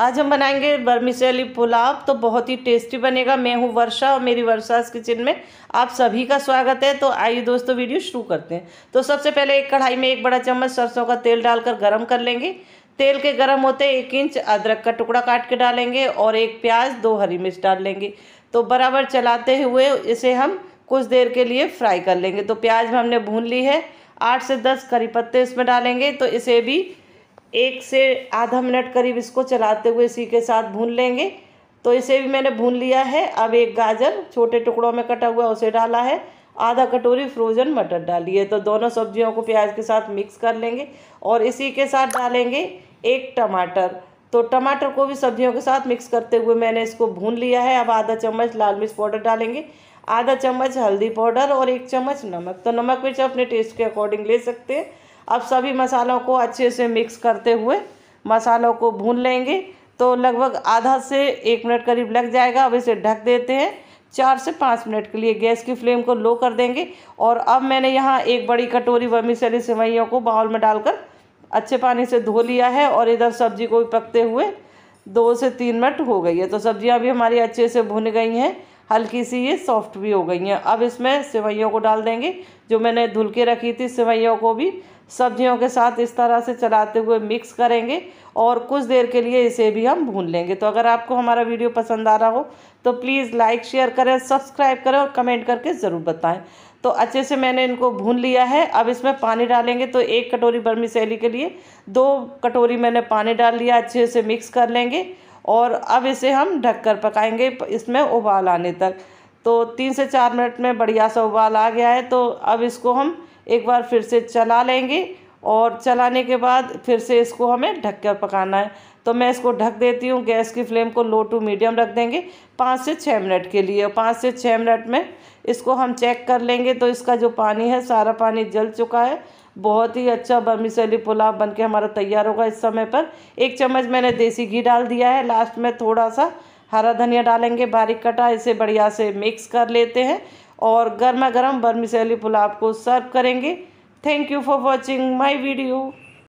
आज हम बनाएंगे बर्मिशैली पुलाव तो बहुत ही टेस्टी बनेगा मैं हूँ वर्षा और मेरी वर्षा किचन में आप सभी का स्वागत है तो आइए दोस्तों वीडियो शुरू करते हैं तो सबसे पहले एक कढ़ाई में एक बड़ा चम्मच सरसों का तेल डालकर गरम कर लेंगे तेल के गरम होते एक इंच अदरक का टुकड़ा काट के डालेंगे और एक प्याज दो हरी मिर्च डाल लेंगे तो बराबर चलाते हुए इसे हम कुछ देर के लिए फ्राई कर लेंगे तो प्याज हमने भून ली है आठ से दस करी पत्ते इसमें डालेंगे तो इसे भी एक से आधा मिनट करीब इसको चलाते हुए इसी के साथ भून लेंगे तो इसे भी मैंने भून लिया है अब एक गाजर छोटे टुकड़ों में कटा हुआ उसे डाला है आधा कटोरी फ्रोजन मटर डाली है तो दोनों सब्जियों को प्याज के साथ मिक्स कर लेंगे और इसी के साथ डालेंगे एक टमाटर तो टमाटर को भी सब्जियों के साथ मिक्स करते हुए मैंने इसको भून लिया है अब आधा चम्मच लाल मिर्च पाउडर डालेंगे आधा चम्मच हल्दी पाउडर और एक चम्मच नमक तो नमक मिर्च अपने टेस्ट के अकॉर्डिंग ले सकते हैं अब सभी मसालों को अच्छे से मिक्स करते हुए मसालों को भून लेंगे तो लगभग आधा से एक मिनट करीब लग जाएगा अब इसे ढक देते हैं चार से पाँच मिनट के लिए गैस की फ्लेम को लो कर देंगे और अब मैंने यहाँ एक बड़ी कटोरी वर्मीसली सेवैयों को बाउल में डालकर अच्छे पानी से धो लिया है और इधर सब्जी को भी पकते हुए दो से तीन मिनट हो गई है तो सब्जियाँ भी हमारी अच्छे से भुन गई हैं हल्की सी ये सॉफ्ट भी हो गई हैं अब इसमें सेवैयों को डाल देंगे जो मैंने धुल के रखी थी सेवैयों को भी सब्जियों के साथ इस तरह से चलाते हुए मिक्स करेंगे और कुछ देर के लिए इसे भी हम भून लेंगे तो अगर आपको हमारा वीडियो पसंद आ रहा हो तो प्लीज़ लाइक शेयर करें सब्सक्राइब करें और कमेंट करके ज़रूर बताएं तो अच्छे से मैंने इनको भून लिया है अब इसमें पानी डालेंगे तो एक कटोरी बर्मी सैली के लिए दो कटोरी मैंने पानी डाल लिया अच्छे से मिक्स कर लेंगे और अब इसे हम ढककर पकाएंगे इसमें उबाल आने तक तो तीन से चार मिनट में बढ़िया सा उबाल आ गया है तो अब इसको हम एक बार फिर से चला लेंगे और चलाने के बाद फिर से इसको हमें ढक कर पकाना है तो मैं इसको ढक देती हूँ गैस की फ्लेम को लो टू मीडियम रख देंगे पाँच से छः मिनट के लिए पाँच से छः मिनट में इसको हम चेक कर लेंगे तो इसका जो पानी है सारा पानी जल चुका है बहुत ही अच्छा बर्मीसली पुलाव बन के हमारा तैयार होगा इस समय पर एक चम्मच मैंने देसी घी डाल दिया है लास्ट में थोड़ा सा हरा धनिया डालेंगे बारीक कटा इसे बढ़िया से मिक्स कर लेते हैं और गर्मा गर्म बर्मीसली पुलाव को सर्व करेंगे thank you for watching my video